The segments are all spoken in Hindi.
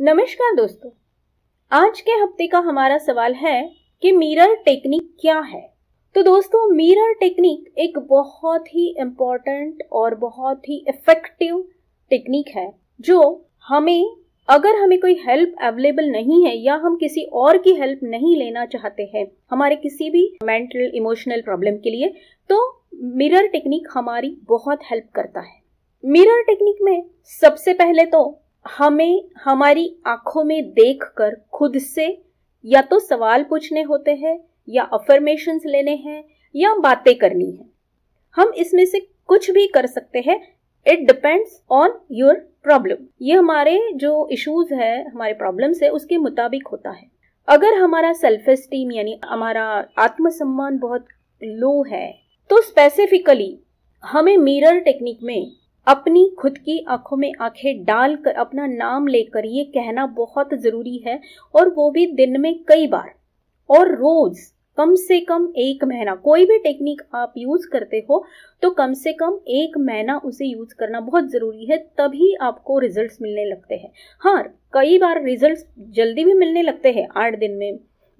नमस्कार दोस्तों आज के हफ्ते का हमारा सवाल है कि मिरर टेक्निक क्या है तो दोस्तों मिरर टेक्निक एक बहुत ही इम्पोर्टेंट और बहुत ही इफेक्टिव टेक्निक है जो हमें अगर हमें कोई हेल्प अवेलेबल नहीं है या हम किसी और की हेल्प नहीं लेना चाहते हैं हमारे किसी भी मेंटल इमोशनल प्रॉब्लम के लिए तो मिरर टेक्निक हमारी बहुत हेल्प करता है मिरर टेक्निक में सबसे पहले तो हमें हमारी आंखों में देखकर खुद से या तो सवाल पूछने होते हैं या अफर्मेशंस लेने हैं या बातें करनी है हम इसमें से कुछ भी कर सकते हैं it depends on your problem ये हमारे जो इश्यूज है हमारे प्रॉब्लम्स है उसके मुताबिक होता है अगर हमारा सेल्फ एस्टीम यानी हमारा आत्मसम्मान बहुत लो है तो स्पेसिफिकली हमें मिरर टेक्निक में अपनी खुद की आंखों में आंखें डाल कर अपना नाम लेकर ये कहना बहुत ज़रूरी है और वो भी दिन में कई बार और रोज़ कम से कम एक महीना कोई भी टेक्निक आप यूज़ करते हो तो कम से कम एक महीना उसे यूज़ करना बहुत ज़रूरी है तभी आपको रिजल्ट्स मिलने लगते हैं हाँ कई बार रिजल्ट्स जल्दी भी मिलने लगते हैं आठ दिन में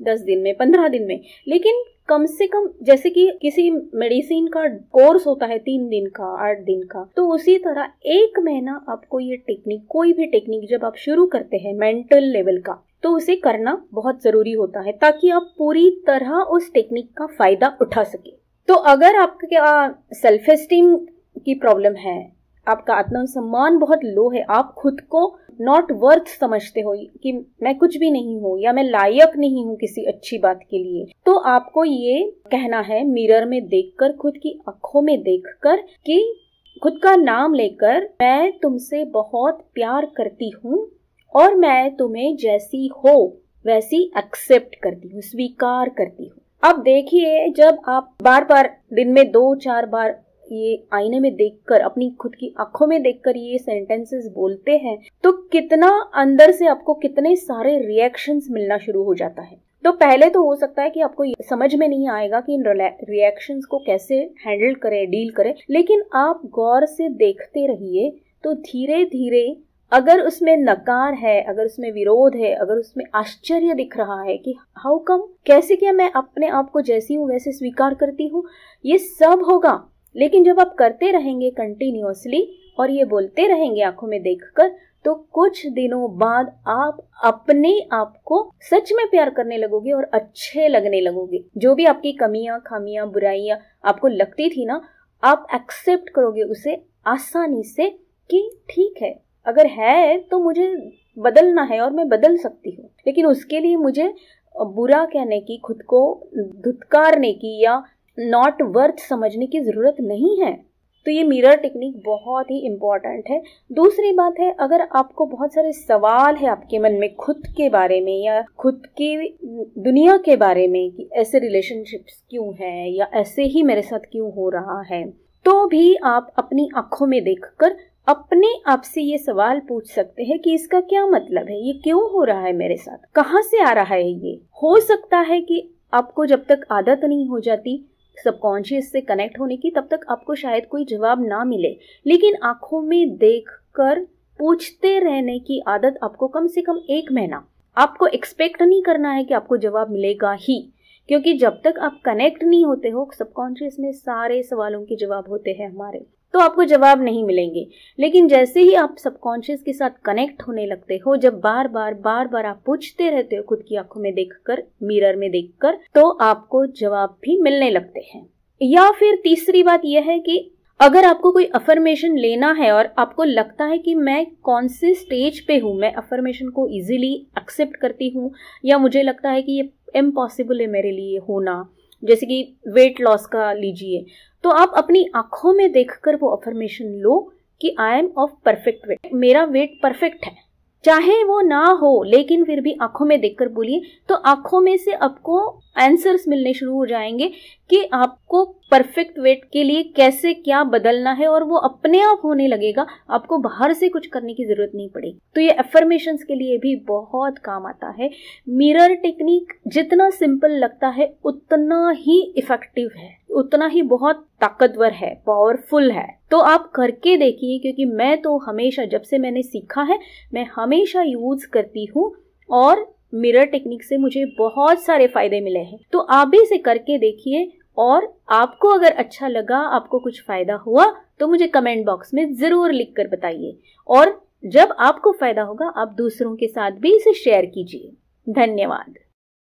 दस दिन में पंद्रह दिन में लेकिन कम से कम जैसे कि किसी मेडिसिन का कोर्स होता है तीन दिन का आठ दिन का तो उसी तरह एक महीना आपको ये टेक्निक कोई भी टेक्निक जब आप शुरू करते हैं मेंटल लेवल का तो उसे करना बहुत जरूरी होता है ताकि आप पूरी तरह उस टेक्निक का फायदा उठा सके तो अगर आपका सेल्फ एस्टीम की प्रॉब्लम है आपका आत्मसम्मान बहुत लो है आप खुद को नॉट वर्थ समझते हो कि मैं कुछ भी नहीं हूँ या मैं लायक नहीं हूँ किसी अच्छी बात के लिए तो आपको ये कहना है मिरर में देखकर खुद की आंखों में देखकर कि खुद का नाम लेकर मैं तुमसे बहुत प्यार करती हूँ और मैं तुम्हें जैसी हो वैसी एक्सेप्ट करती हूँ स्वीकार करती हूँ अब देखिए जब आप बार बार दिन में दो चार बार ये आईने में देखकर अपनी खुद की आंखों में देखकर ये सेंटेंसेस बोलते हैं तो कितना अंदर से आपको कितने सारे रिएक्शंस मिलना शुरू हो जाता है तो पहले तो हो सकता है कि आपको समझ में नहीं आएगा कि इन रिएक्शंस को कैसे हैंडल करें डील करें लेकिन आप गौर से देखते रहिए तो धीरे धीरे अगर उसमें नकार है अगर उसमें विरोध है अगर उसमें आश्चर्य दिख रहा है कि हाउ कम कैसे क्या मैं अपने आप को जैसी हूँ वैसे स्वीकार करती हूँ ये सब होगा लेकिन जब आप करते रहेंगे कंटिन्यूसली और ये बोलते रहेंगे आंखों में देखकर तो कुछ दिनों बाद आप अपने आप को सच में प्यार करने लगोगे और अच्छे लगने लगोगे जो भी आपकी कमियां खामियां बुराइयां आपको लगती थी ना आप एक्सेप्ट करोगे उसे आसानी से कि ठीक है अगर है तो मुझे बदलना है और मैं बदल सकती हूँ लेकिन उसके लिए मुझे बुरा कहने की खुद को धुतकारने की या नॉट वर्थ समझने की ज़रूरत नहीं है तो ये मिरर टेक्निक बहुत ही इम्पॉर्टेंट है दूसरी बात है अगर आपको बहुत सारे सवाल है आपके मन में खुद के बारे में या खुद की दुनिया के बारे में कि ऐसे रिलेशनशिप्स क्यों हैं या ऐसे ही मेरे साथ क्यों हो रहा है तो भी आप अपनी आंखों में देखकर अपने आप से ये सवाल पूछ सकते हैं कि इसका क्या मतलब है ये क्यों हो रहा है मेरे साथ कहाँ से आ रहा है ये हो सकता है कि आपको जब तक आदत नहीं हो जाती सबकॉन्शियस से कनेक्ट होने की तब तक आपको शायद कोई जवाब ना मिले लेकिन आंखों में देख कर पूछते रहने की आदत आपको कम से कम एक महीना आपको एक्सपेक्ट नहीं करना है कि आपको जवाब मिलेगा ही क्योंकि जब तक आप कनेक्ट नहीं होते हो सबकॉन्शियस में सारे सवालों के जवाब होते हैं हमारे तो आपको जवाब नहीं मिलेंगे लेकिन जैसे ही आप सबकॉन्शियस के साथ कनेक्ट होने लगते हो जब बार बार बार बार आप पूछते रहते हो खुद की आंखों में देखकर मिरर में देखकर तो आपको जवाब भी मिलने लगते हैं या फिर तीसरी बात यह है कि अगर आपको कोई अफर्मेशन लेना है और आपको लगता है कि मैं कौन से स्टेज पे हूँ मैं अफर्मेशन को इजीली एक्सेप्ट करती हूँ या मुझे लगता है कि ये इम्पॉसिबल है मेरे लिए होना जैसे कि वेट लॉस का लीजिए तो आप अपनी आंखों में देखकर वो अफर्मेशन लो कि I am of perfect weight मेरा वेट परफेक्ट है चाहे वो ना हो लेकिन फिर भी आंखों में देखकर बोलिए तो आंखों में से आपको आंसर्स मिलने शुरू हो जाएंगे कि आपको परफेक्ट वेट के लिए कैसे क्या बदलना है और वो अपने आप होने लगेगा आपको बाहर से कुछ करने की ज़रूरत नहीं पड़ेगी तो ये एफर्मेशन के लिए भी बहुत काम आता है मिरर टेक्निक जितना सिंपल लगता है उतना ही इफेक्टिव है उतना ही बहुत ताकतवर है पावरफुल है तो आप करके देखिए क्योंकि मैं तो हमेशा जब से मैंने सीखा है मैं हमेशा यूज़ करती हूँ और मिरर टेक्निक से मुझे बहुत सारे फायदे मिले हैं तो आप भी इसे करके देखिए और आपको अगर अच्छा लगा आपको कुछ फायदा हुआ तो मुझे कमेंट बॉक्स में जरूर लिख कर बताइए और जब आपको फायदा होगा आप दूसरों के साथ भी इसे शेयर कीजिए धन्यवाद